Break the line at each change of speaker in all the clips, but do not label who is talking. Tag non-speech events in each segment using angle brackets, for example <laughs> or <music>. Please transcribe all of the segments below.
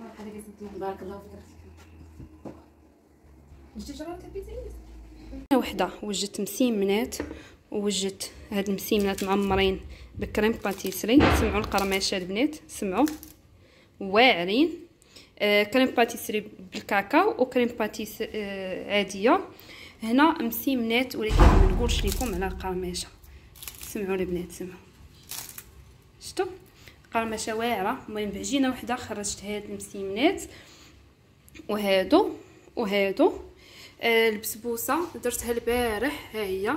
انا وحده وجدت مسيمنات ووجدت هاد المسيمنات معمرين بكريم باتيسري سمعوا القرمشه البنات سمعوا واعرين آه كريم باتيسري بالكاكاو وكريم باتيس آه عاديه هنا مسيمنات ولكن ما نقولش لكم على القرمشه سمعوا البنات سمعوا شفتوا قرمشه واعره المهم بعجينه وحده خرجت هاد المسيمنات وهادو وهادو آه البسبوسه درتها البارح ها هي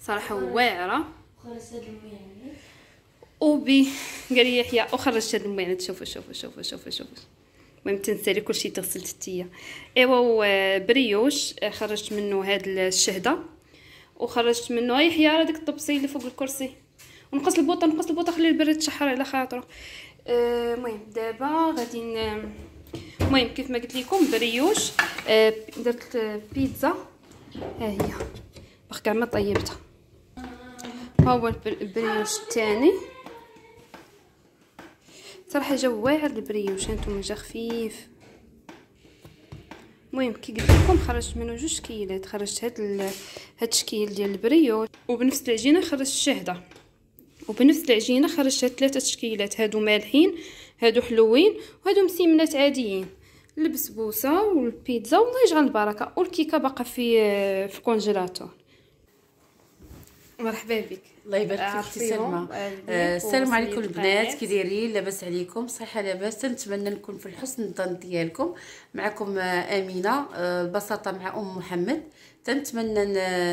صراحه واعره وبي قال لي يحيى وخرجت هاد الميانات شوفوا شوفوا شوفوا شوفوا شوفوا المهم تنسالي كلشي تغسلت تتيه ايوا بريوش آه، خرجت منه هاد الشهده وخرجت منه يحيى راه داك الطبسي اللي فوق الكرسي ونقص البوطه نقص البوطه خلي البرد تشحر على خاطره آه، المهم آه دابا غادي المهم كيف ما قلت لكم بريوش آه درت بيتزا ها هي باقي كاع ما طيبتها ها هو البريوش الثاني صراحه جا واعر البريوش هانتوما جا خفيف المهم كي قلت لكم خرجت منه جوج شكيلات خرجت هاد هاد الشكيل ديال البريوش وبنفس العجينه خرجت الشهده وبنفس العجينه خرجت ثلاثه تشكيلات هادو مالحين هادو حلوين وهادو مسيمنات عاديين البسبوسه والبيتزا والله يجعل البركه والكيكه باقا في في الكونجيلاتور مرحبا بك الله يبارك فيك سلمى السلام آه، عليكم البنات كي دايرين لاباس عليكم صحة لاباس نتمنى نكون في الحسن الظن ديالكم معكم آه، امينه آه، ببساطه مع ام محمد تنتمنى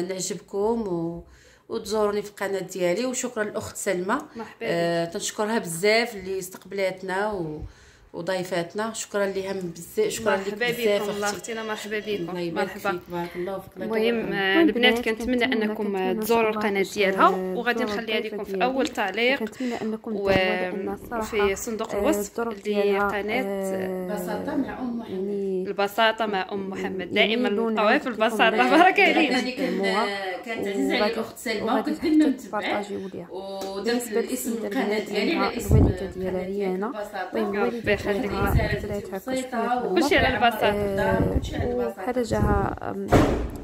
نعجبكم و... وتزوروني في القناه ديالي وشكرا الاخت سلمى آه تنشكرها بزاف اللي استقبلاتنا و... وضيفاتنا شكرا لهم بزاف شكرا لك بزاف مرحبا الله اختينا مرحبا بكم مرحبا بارك الله فيك المهم آه، البنات كنتمنى انكم آه، تزوروا القناه آه، ديالها وغادي نخليها لكم في اول تعليق كنتمنى انكم وفي صندوق الوصف لقناه البساطه مع ام محمد يعني البساطه مع ام محمد دائما القوي في البساطه بارك عليك كانت عزيزه على الاخت سلمى وكنت كنا متبعه ودرت الاسم القناه ديالي على اسم الوالده ديالها ريانا عندها دراتها كسكير كلشي على البساط وحرجها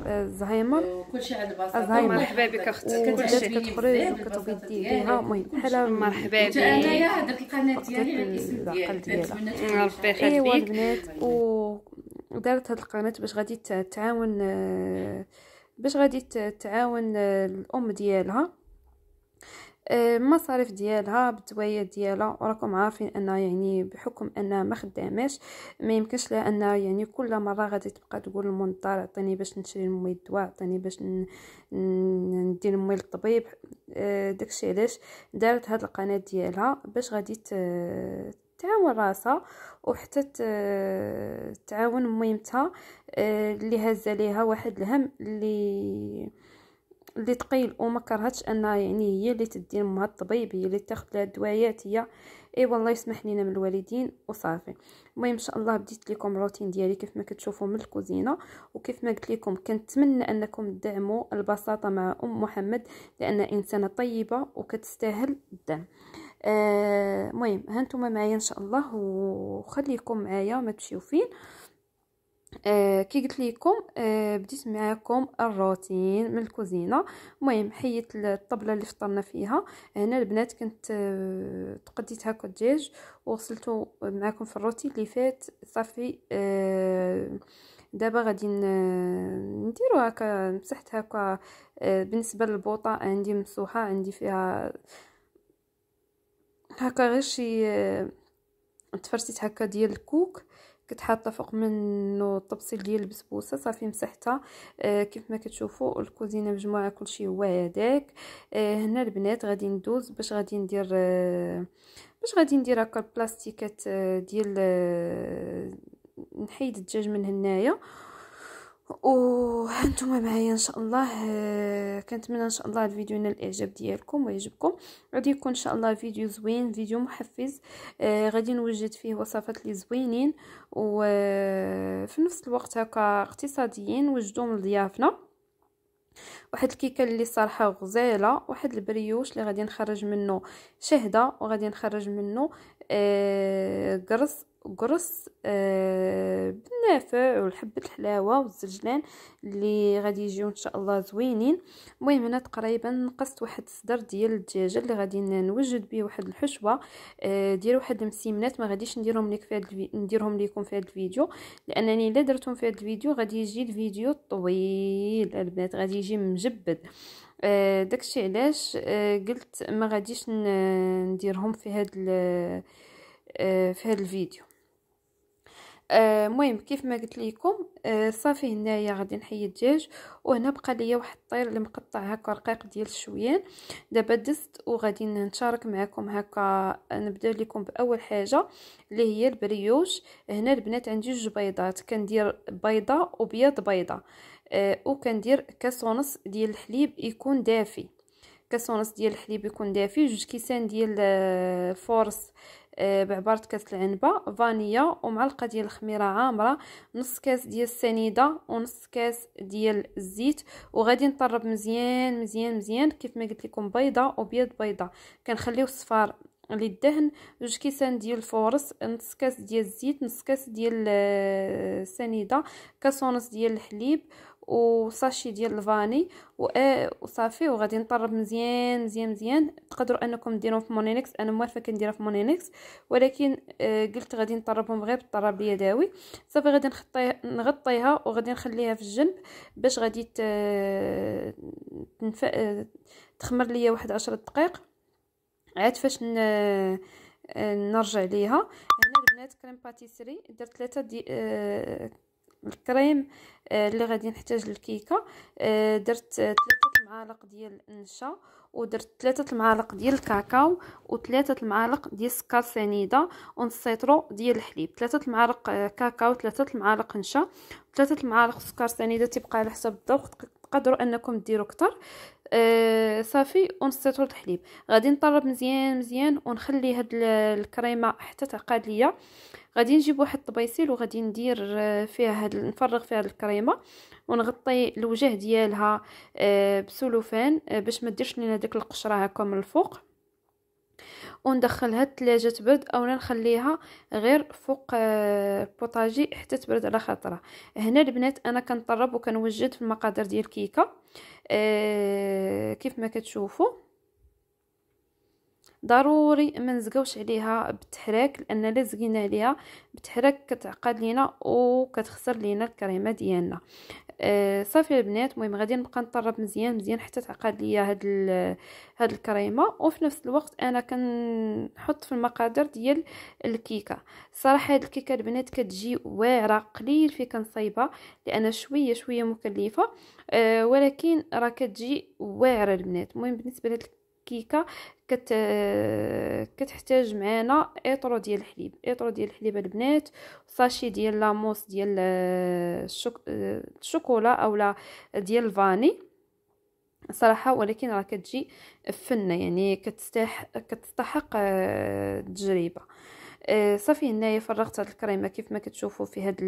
الزهايمر كلشي على أه، أه، مرحبا بك اختي كتبدا كتخرج وكتبغي ديريها المهم بحال إيه، مرحبا بك انايا هذيك القناه ديالي العقل ديالها ربي يخليك ودارت هاد القناه باش غادي تعاون أه، باش غادي تعاون الام ديالها المصاريف ديالها بالدوايات ديالها وراكم عارفين انها يعني بحكم انها ما خداماش ما يمكنش لها انها يعني كل مره غادي تبقى تقول للمنظار عطيني باش نشري لمي الدواء عطيني باش ندير مي للطبيب آه، داكشي علاش دارت هاد القناه ديالها باش غادي تعاون راسها وحتى تعاون ميمتها آه، اللي هز ليها واحد الهم اللي اللي تقيل وما كرهتش انها يعني هي اللي تدي امها الطبيب هي اللي تاخذ لها الدوايات هي اي والله يسمح لينا من الوالدين وصافي المهم ان شاء الله بديت لكم الروتين ديالي كيف ما كتشوفوا من الكوزينه وكيف ما قلت لكم كنتمنى انكم تدعموا البساطه مع ام محمد لان انسانه طيبه وكتستاهل الدعم آه، المهم آه هانتوما معايا ان شاء الله وخليكم معايا ما تمشيو فين آه كي قلت لكم آه بديت معاكم الروتين من الكوزينه المهم حيت الطبله اللي فطرنا فيها هنا البنات كنت آه تقديت هكا الدجاج وغسلته معاكم في الروتين اللي فات صافي آه دابا غادي نديرو هكا مسحت هكا آه بالنسبه للبوطه عندي مسوحه عندي فيها هكا غير شي آه تفرسيت هكا ديال الكوك كنت حاطه فوق منه الطبسيل ديال البسبوسه صافي مسحتها آه كيف ما كتشوفوا الكوزينه مجموعه كلشي هو هذاك آه هنا البنات غادي ندوز باش غادي ندير آه باش غادي ندير هكا البلاستيكات آه ديال آه نحيد الدجاج من هنايا آه وهانتوما معايا ان شاء الله آه، كنتمنى ان شاء الله الفيديو ينال الاعجاب ديالكم ويعجبكم غادي يكون ان شاء الله فيديو زوين فيديو محفز آه، غادي نوجد فيه وصفات لي زوينين وفي آه، نفس الوقت هكا اقتصاديين من ضيافنا واحد الكيكه اللي صراحه غزاله واحد البريوش اللي غادي نخرج منه شهده وغادي نخرج منه آه قرص قرص آه بالنافع والحبة الحلاوة والزجلان اللي غادي يجيو ان شاء الله زوينين المهم هنا تقريبا قصت واحد الصدر ديال الدجاجة اللي غادي نوجد به واحد الحشوة آه ديال واحد المسيمنات ما غاديش نديرهم لك في هذا الفي... نديرهم لكم في هذا الفيديو لانني الا درتهم في هذا الفيديو غادي يجي الفيديو طويل البنات غادي يجي مجبد آه داكشي علاش آه قلت ما غاديش نديرهم في هذا آه، في هذا الفيديو آه، المهم آه كيف ما قلت لكم آه صافي هنايا غادي نحيد الدجاج وهنا بقى ليا واحد الطير اللي مقطع هكا رقيق ديال الشويان دابا دزت وغادي نشارك معكم هكا نبدا لكم باول حاجه اللي هي البريوش هنا البنات عندي جوج بيضات كندير بيضه وبيض بيضه آه وكندير كاس ونص ديال الحليب يكون دافي كاس ونص ديال الحليب يكون دافي جوج كيسان ديال آه آه، بعبارة كاس العنبة فانيا ومعلقة ديال الخميرة عامرة نص كاس ديال السنيدة ونص كاس ديال الزيت وغادي نطرب مزيان مزيان مزيان كيف ما قلت لكم بيضة وبيض بيضة كنخليو الصفار للدهن جوج كيسان ديال الفورس نص كاس ديال الزيت نص كاس ديال السنيده آه، كاس ونص ديال الحليب وصاشي ديال الفاني آه، وصافي وغادي نطرب مزيان مزيان مزيان تقدروا انكم ديروهم في مونينكس انا موالفه كنديرها في مونينكس ولكن آه، قلت غادي نطربهم غير بالطراب اليدوي صافي غادي نغطيها نغطيها وغادي نخليها في الجنب باش غادي تنفق تخمر ليا واحد عشرة دقائق عاد فاش آه، نرجع ليها هنا البنات كريم باتيسري درت ثلاثه دي آه، الكريم آه، اللي غادي نحتاج للكيكه درت ثلاثه المعالق ديال النشا ودرت ثلاثه المعالق ديال الكاكاو وثلاثه المعالق ديال السكر سنيده ونصيطرو ديال الحليب ثلاثه المعالق كاكاو ثلاثه المعالق نشا ثلاثه المعالق سكر سنيده تبقى على حسب الذوق تقدروا انكم ديروا اكثر آه صافي ونستطول الحليب غادي نطرب مزيان مزيان ونخلي هاد الكريمه حتى تعقد ليا غادي نجيب واحد الطبيسيل وغادي ندير آه، فيها هاد نفرغ فيها الكريمه ونغطي الوجه ديالها آه بسولوفان آه، باش ما ديرش لينا ديك القشره هكا من الفوق وندخلها الثلاجه تبرد اولا نخليها غير فوق البوطاجي آه، حتى تبرد على خاطرها هنا البنات انا كنطرب وكنوجد في المقادير ديال الكيكه أه كيف ما كتشوفوا ضروري ما نزقوش عليها بالتحراك لان الا زقينا عليها بالتحراك كتعقد لينا وكتخسر لينا الكريمه ديالنا آه صافي البنات المهم غادي نبقى نطرب مزيان مزيان حتى تعقد ليا هاد هاد الكريمه وفي نفس الوقت انا كنحط في المقادير ديال الكيكه صراحه هاد الكيكه البنات كتجي واعره قليل في كنصايبها لان شويه شويه مكلفه آه ولكن راه كتجي واعره البنات المهم بالنسبه لهاد الكيكه كت كتحتاج معانا اطرو ديال الحليب اطرو ديال الحليب البنات ساشي ديال لاموس ديال الشوكولا اولا ديال الفاني صراحه ولكن راه كتجي فنه يعني كتستح كتستحق التجربه آه، صافي هنايا فرغت هاد الكريمه كيف ما كتشوفوا في هاد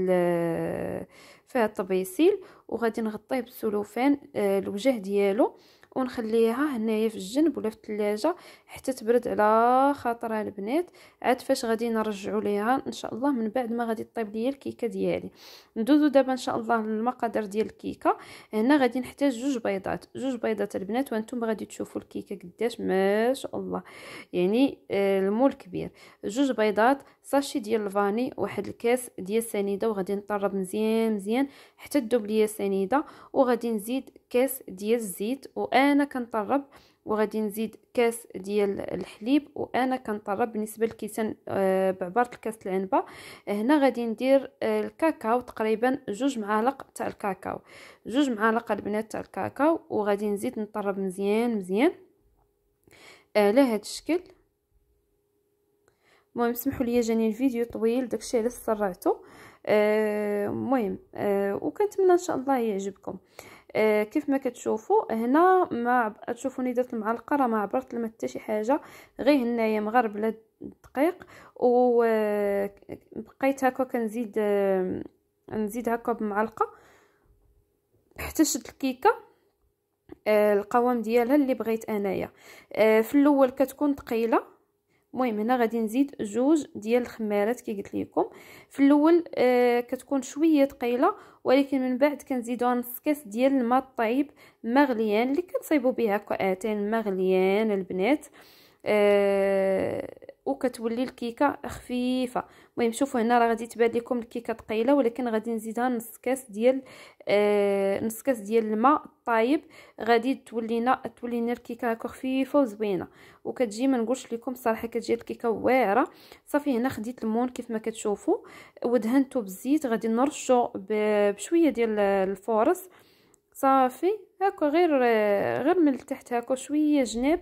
في هاد الطبيسيل وغادي نغطيه بالسلوفان آه، الوجه ديالو ونخليها هنايا في الجنب ولا في الثلاجه حتى تبرد على خاطرها البنات عاد فاش غادي نرجعوا ليها ان شاء الله من بعد ما غادي طيب ليا الكيكه ديالي ندوزو دابا ان شاء الله للمقادير ديال الكيكه هنا غادي نحتاج جوج بيضات جوج بيضات البنات وانتم غادي تشوفوا الكيكه قداش ما شاء الله يعني آه، المول كبير جوج بيضات ساشي ديال الفاني واحد الكاس ديال السنيده وغادي نطرب مزيان مزيان حتى تذوب ليا السنيده وغادي نزيد كاس ديال الزيت وانا كنطرب وغادي نزيد كاس ديال الحليب وانا كنطرب بالنسبه للكيسان آه بعباره الكاس العنبه هنا غادي ندير آه، الكاكاو تقريبا جوج معالق تاع الكاكاو جوج معالق البنات تاع الكاكاو وغادي نزيد نطرب مزيان مزيان على آه، هذا الشكل المهم سمحوا لي جاني الفيديو طويل داكشي علاش سرعته آه، المهم آه آه وكنتمنى ان شاء الله يعجبكم آه آه كيف ما كتشوفوا هنا ما تشوفوني درت المعلقه راه ما عبرت لما حتى شي حاجه غير هنايا مغربله الدقيق وبقيت آه، هكا كنزيد آه، نزيد هكا بمعلقه حتى شد الكيكه آه، القوام ديالها اللي بغيت انايا آه في الاول كتكون ثقيله المهم هنا غادي نزيد جوج ديال الخمارات كي قلت لكم في الاول آه كتكون شويه ثقيله ولكن من بعد كنزيدوها نص كاس ديال الماء الطايب مغليان اللي كنصايبوا به هكا اتين مغليان البنات آه وكتولي الكيكه خفيفه المهم شوفوا هنا راه غادي تبان لكم الكيكه ثقيله ولكن غادي نزيدها نص كاس ديال آه نص كاس ديال الماء طايب غادي تولينا تولينا الكيكه هكا خفيفه وزوينه وكتجي ما نقولش لكم صراحه كتجي الكيكه واعره صافي هنا خديت المون كيف ما كتشوفوا ودهنته بالزيت غادي نرشو بشويه ديال الفورص صافي هاكا غير غير من التحت هاكا شويه جناب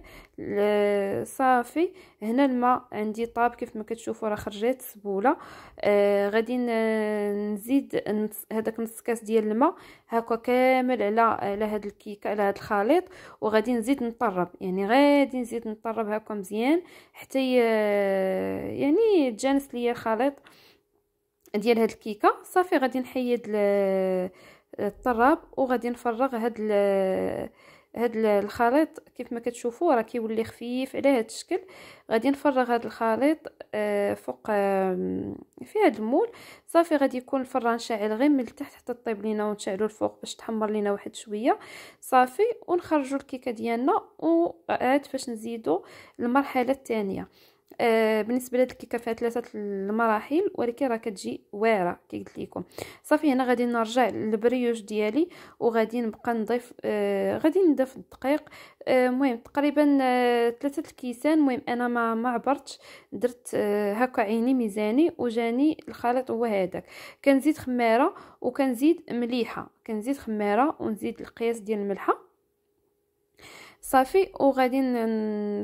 صافي هنا الماء عندي طاب كيف ما كتشوفوا راه خرجت سبوله آه غادي نزيد هذاك نص كاس ديال الماء هاكا كامل على على هذا الكيكه على هذا الخليط وغادي نزيد نطرب يعني غادي نزيد نطرب هاكا مزيان حتى يعني يتجانس ليا الخليط ديال هاد الكيكه صافي غادي نحيد الطراب وغادي نفرغ هاد هاد الخليط كيف ما كتشوفوا راه كيولي خفيف على هاد الشكل غادي نفرغ هاد الخليط آه، فوق في هاد المول صافي غادي يكون الفران شاعل غير من التحت حتى طيب لينا ونشعلو الفوق باش تحمر لينا واحد شويه صافي ونخرجوا الكيكه ديالنا وعاد آه، فاش نزيدو المرحله الثانيه آه، بالنسبه لهاد الكيكه فيها ثلاثه المراحل ولكن راه كتجي واعره كي قلت لكم صافي هنا غادي نرجع للبريوش ديالي وغادي نبقى نضيف آه غادي نضيف الدقيق آه، المهم آه تقريبا آه ثلاثه الكيسان المهم انا ما ما عبرتش درت آه، هكا عيني ميزاني وجاني الخليط هو هذاك كنزيد خماره وكنزيد مليحه كنزيد خماره ونزيد القياس ديال الملحه صافي وغادي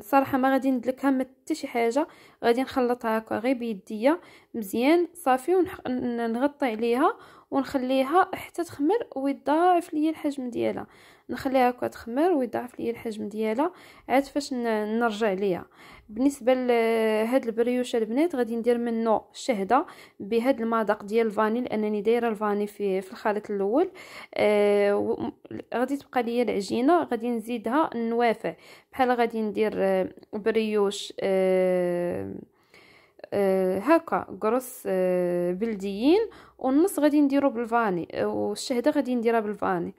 صراحه ما غادي ندلكها ما حتى شي حاجه غادي نخلطها هكا غير بيديا مزيان صافي ونغطي عليها ونخليها حتى تخمر ويضاعف ليا الحجم ديالها نخليها هكا تخمر ويضاعف ليا الحجم ديالها عاد فاش نرجع ليها بالنسبه لهاد البريوشه البنات غادي ندير منه الشهده بهاد المذاق ديال الفاني لانني دايره الفاني في في الخليط الاول آه غادي تبقى ليا العجينه غادي نزيدها النوافع بحال غادي ندير آه، بريوش آه آه هكا كروس آه بلديين والنص غادي نديرو بالفاني والشهده غادي نديرها بالفاني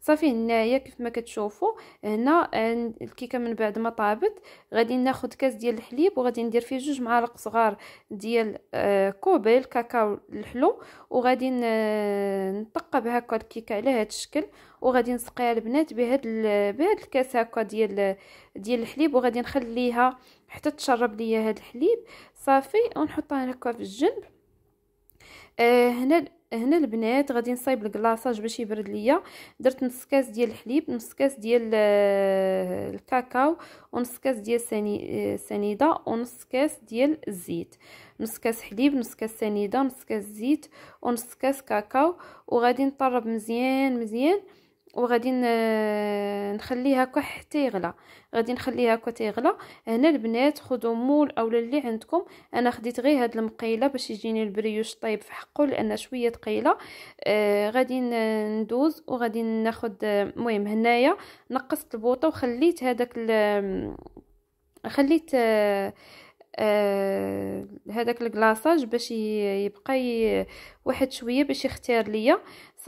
صافي هنايا كيف ما كتشوفوا هنا آه، الكيكه من بعد ما طابت غادي ناخذ كاس ديال الحليب وغادي ندير فيه جوج معالق صغار ديال آه، كوبي الكاكاو الحلو وغادي نطقب هكا الكيكه على هذا الشكل وغادي نسقيها البنات بهاد بهاد الكاس هكا ديال ديال الحليب وغادي نخليها حتى تشرب ليا هاد الحليب صافي ونحطها هكا في الجنب آه، هنا هنا البنات غادي نصايب الكلاصاج باش يبرد ليا درت نص كاس ديال الحليب نص كاس ديال آه، الكاكاو ونص كاس ديال آه، سنيده ونص كاس ديال الزيت نص كاس حليب نص كاس سنيده نص كاس زيت ونص كاس كاكاو وغادي نطرب مزيان مزيان وغادي نخليه هكا حتى يغلى غادي نخليه هكا يغلى هنا البنات خذوا مول اولا اللي عندكم انا خديت غير هاد المقيله باش يجيني البريوش طيب في حقه لان شويه ثقيله آه غادي ندوز وغادي ناخذ المهم هنايا نقصت البوطه وخليت هذاك خليت آه آه هذاك الكلاصاج باش يبقى واحد شويه باش يختار ليا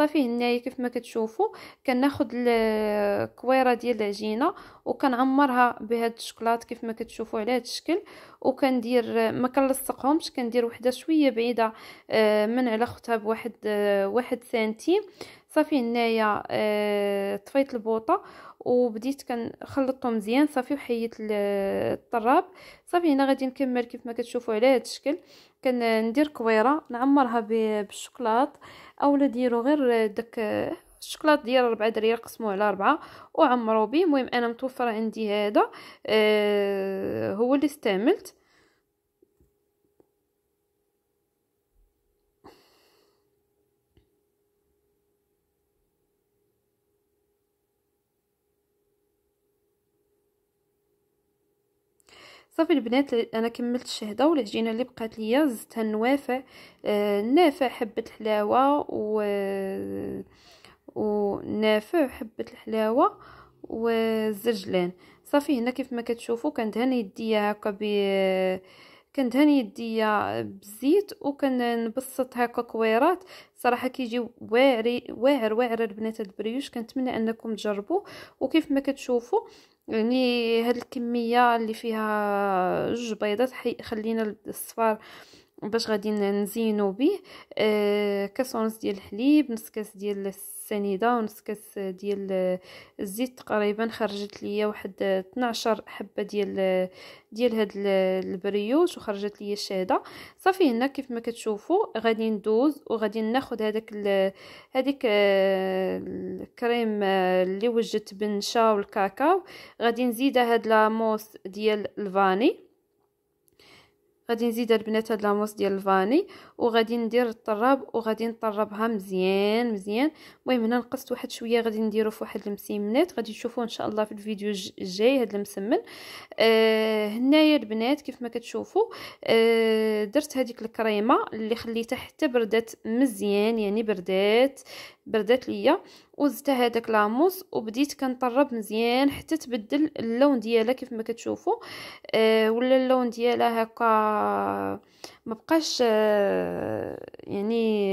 صافي هنايا كيف ما كتشوفوا كناخذ الكويره <hesitation> ديال العجينه وكنعمرها بهاد الشكلاط كيف ما كتشوفوا على هاد الشكل وكندير ما كنلصقهمش كندير وحده شويه بعيده آه، من على اختها بواحد آه، واحد سنتيم صافي هنايا آه، طفيت البوطه وبديت كنخلطو مزيان صافي وحيدت الطراب صافي هنا غادي نكمل كيف ما كتشوفوا على هذا الشكل كندير كويره نعمرها بالشوكولات اولا ديروا غير داك الشوكولات ديال 4 دريال قسموه على 4 وعمروا به المهم انا متوفر عندي هذا أه هو اللي استعملت صافي البنات انا كملت الشهده والعجينه اللي بقات ليا زدتها النوافع آه النافع حبه الحلاوه و ونافع حبه الحلاوه والزرجلان صافي هنا كيف ما كتشوفوا كندهن يديا هكا ب كندهن يديا بالزيت وكنبسط هكا كويرات صراحه كيجي واعري واعر واعر البنات البريوش كنتمنى انكم تجربوه وكيف ما كتشوفوا يعني هاد الكميه اللي فيها جوج بيضات خلينا الصفار باش غادي نزينو به آه كاسونس ديال الحليب نص كاس ديال السنيده ونص كاس ديال الزيت تقريبا خرجت ليا واحد 12 حبه ديال ديال هاد البريوش وخرجت ليا الشهاده صافي هنا كيف ما كتشوفوا غادي ندوز وغادي ناخذ هذاك هذيك آه، الكريم آه، اللي وجدت بالنشا والكاكاو غادي نزيدها هاد لاموس ديال الفاني غادي نزيد البنات هاد لاموس ديال الفاني وغادي ندير الطراب وغادي نطربها مزيان مزيان المهم هنا نقصت واحد شويه غادي نديرو في واحد المسيمنات غادي تشوفوه ان شاء الله في الفيديو الجاي هاد المسمن آه هنايا البنات كيف ما كتشوفوا آه درت هذيك الكريمه اللي خليتها حتى بردات مزيان يعني بردات بردات ليا وزدت هذاك لاموس وبديت كنطرب مزيان حتى تبدل اللون ديالها كيف ما كتشوفوا آه ولا اللون ديالها هكا ما بقاش آه يعني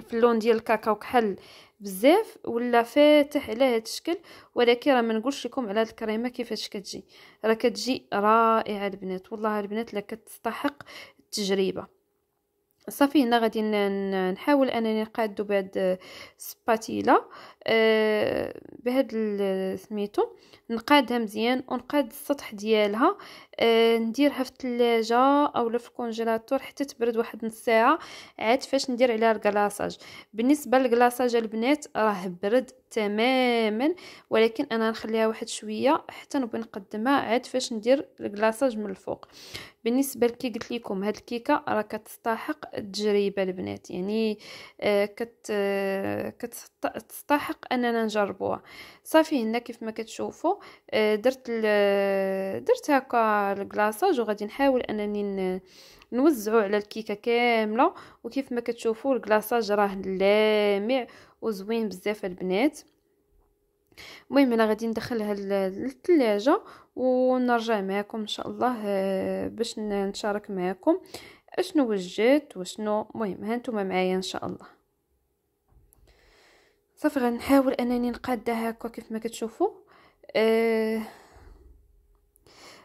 في اللون ديال الكاكاو كحل بزاف ولا فاتح على هذا الشكل ولكن راه ما نقولش لكم على هاد الكريمه كيفاش كتجي راه كتجي رائعه البنات والله البنات لا كتستحق التجربه صافي هنا غادي نحاول انني نقادو بهاد سباتيلا آه، بهاد سميتو نقادها مزيان ونقاد السطح ديالها آه، نديرها في الثلاجه او في الكونجيلاتور حتى تبرد واحد نص ساعه عاد فاش ندير عليها الكلاصاج بالنسبه للكلاصاج البنات راه برد تماما ولكن انا نخليها واحد شويه حتى نبغي نقدمها عاد فاش ندير الكلاصاج من الفوق بالنسبه لكي قلت لكم هاد الكيكه راه كتستحق التجربه البنات يعني آه، كت كتستحق يستحق اننا نجربوها صافي هنا كيف ما كتشوفوا آه، درت آه، درت هكا الكلاصاج وغادي نحاول انني نوزعو على الكيكه كامله وكيف ما كتشوفوا الكلاصاج راه لامع وزوين بزاف البنات المهم انا غادي ندخلها للثلاجه ونرجع معكم ان شاء الله آه، باش نشارك معكم اشنو وجدت وشنو المهم هانتوما معايا ان شاء الله صافي غنحاول انني نقادها هكا كيف ما كتشوفوا أه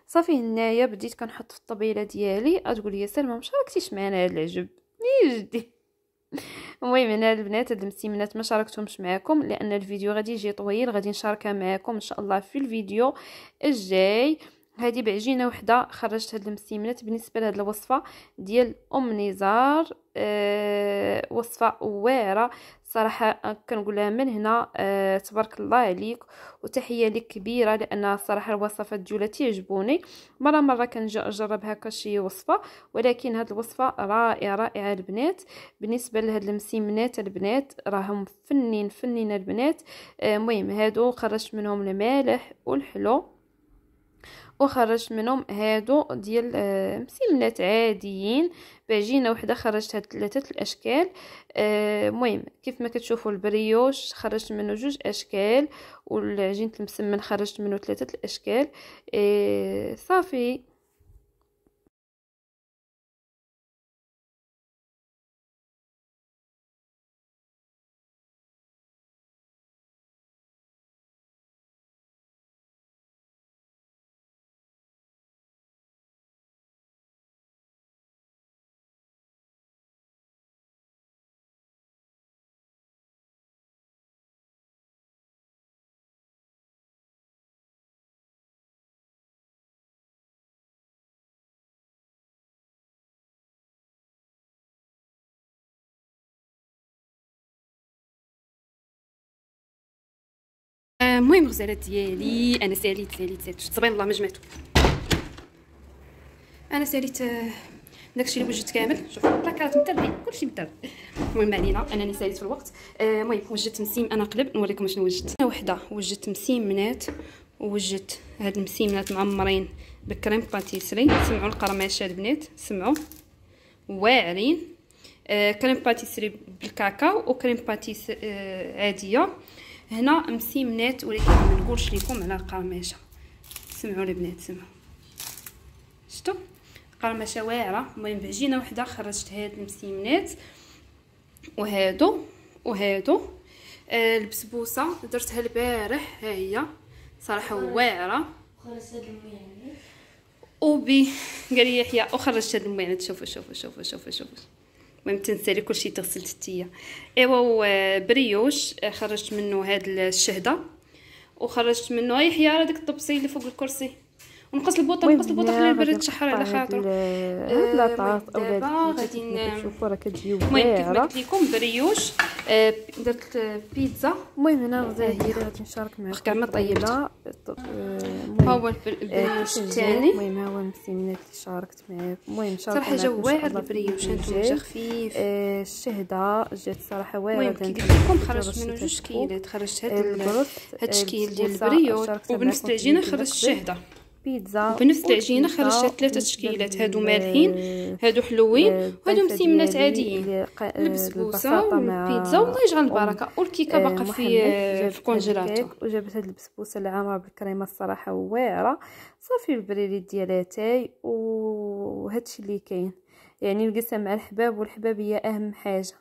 صافي هنايا بديت كنحط في الطبيله ديالي غتقول لي سلمى ما شاركتيش معنا هذا العجب مي جدي <laughs> المهم هنا البنات هاد المسيمنات ما شاركتهمش معكم لان الفيديو غادي يجي طويل غادي نشاركها معكم ان شاء الله في الفيديو الجاي هذه بعجينه وحده خرجت هاد المسيمنات بالنسبه لهاد الوصفه ديال ام نزار آه، وصفه واعره صراحه آه، كنقولها من هنا أه تبارك الله عليك وتحيه لك كبيره لان صراحه الوصفات ديالها تعجبوني مره مره كنجرب هكا شي وصفه ولكن هاد الوصفه رائعه رائعه البنات بالنسبه لهاد المسيمنات البنات راهم فنين فنين البنات آه، المهم أه هادو خرجت منهم المالح والحلو وخرجت منهم هادو ديال آه، مسيمنات عاديين بعجينه وحده خرجت هاد ثلاثه الاشكال آه، المهم كيف ما كتشوفوا البريوش خرجت منه جوج اشكال والعجينه المسمن خرجت منه ثلاثه الاشكال آه، صافي المهم غزالات ديالي انا ساليت ساليت ساليت صبين الله ما جمعتو انا ساليت آه، داكشي اللي وجدت كامل شوف البلاكارات متابعين كلشي متبع المهم علينا انني ساليت في الوقت آه، المهم وجدت مسيم انا قلب نوريكم شنو وجدت انا وحده وجدت مسيمنات وجدت هاد المسيمنات معمرين بكريم باتيسري سمعوا القرماشه البنات سمعوا واعرين آه كريم باتيسري بالكاكاو وكريم باتيس آه عاديه هنا مسيمنات ولكن ما نقولش لكم على القرمشه سمعوا البنات سمعوا شفتوا قرمشه واعره المهم بعجينه وحده خرجت هاد المسيمنات وهادو وهادو آه، البسبوسه درتها البارح ها هي صراحه واعره وبي قال لي يحيى وخرجت هاد المعنات شوفوا شوفوا شوفوا شوفوا شوفوا المهم تنسالي كلشي تغسل تحتيه ايوا بريوش آه، خرجت منه هاد الشهده وخرجت منه اي حياره ديك الطبسي اللي فوق الكرسي ونقص البوطه نقص البوطه خلي البرد شحر على خاطرو بلاطات او اولاد غادي نشوفوا راه كتجي المهم كيف قلت لكم بريوش آه، درت بيتزا المهم هنا غادي آه، غادي نشارك معكم كاع ما طيبتها آه، ها هو البريوش الثاني المهم ها هو المسيمنات اللي شاركت معاكم المهم ان شاركت صراحه جا واعر البريوش هانتوما جا خفيف الشهده جات صراحه واعره المهم كي قلت لكم خرجت منه جوج كيلات خرجت هاد هاد الشكيل ديال البريوش وبالنسبه لجينا خرجت الشهده بيتزا بنفس العجينه خرجت ثلاثه تشكيلات هادو مالحين هادو حلوين وهادو مسيمنات عاديين آه، البسبوسه والبيتزا والله يجعل البركه والكيكه آه، باقا في آه، الكونجيلاتور وجابت هاد البسبوسه اللي عامره بالكريمه الصراحه واعره صافي البريليت ديالها تاي وهادشي اللي كاين يعني القسم مع الحباب والحباب هي اهم حاجه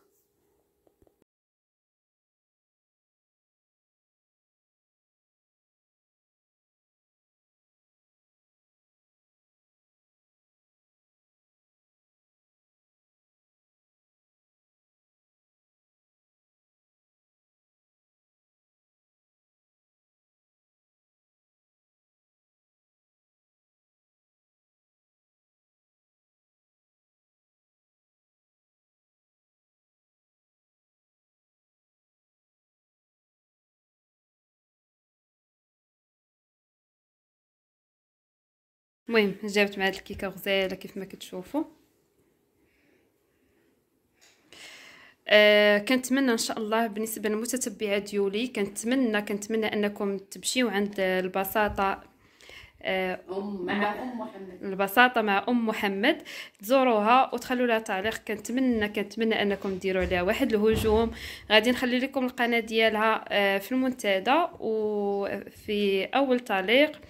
المهم جابت مع هاد الكيكه غزاله كيف ما كتشوفوا أه كنتمنى ان شاء الله بالنسبه للمتتبعات ديولي كنتمنى كنتمنى انكم تمشيو عند البساطه آه، أم مع أم محمد البساطة مع أم محمد تزوروها وتخلوا لها تعليق كنتمنى كنتمنى أنكم ديروا لها واحد الهجوم غادي نخلي لكم القناة ديالها آه، في المنتدى وفي أول تعليق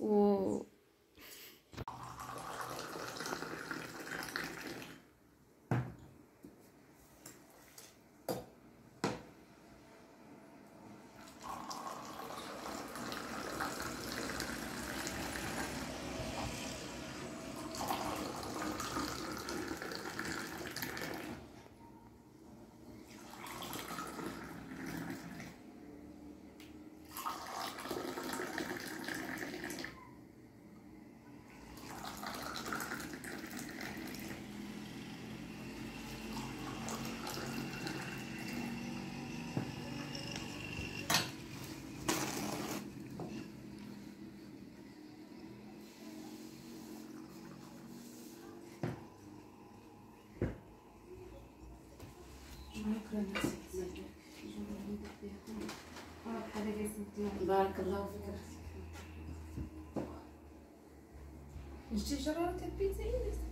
و بارك الله فيك اختي. انت جربتي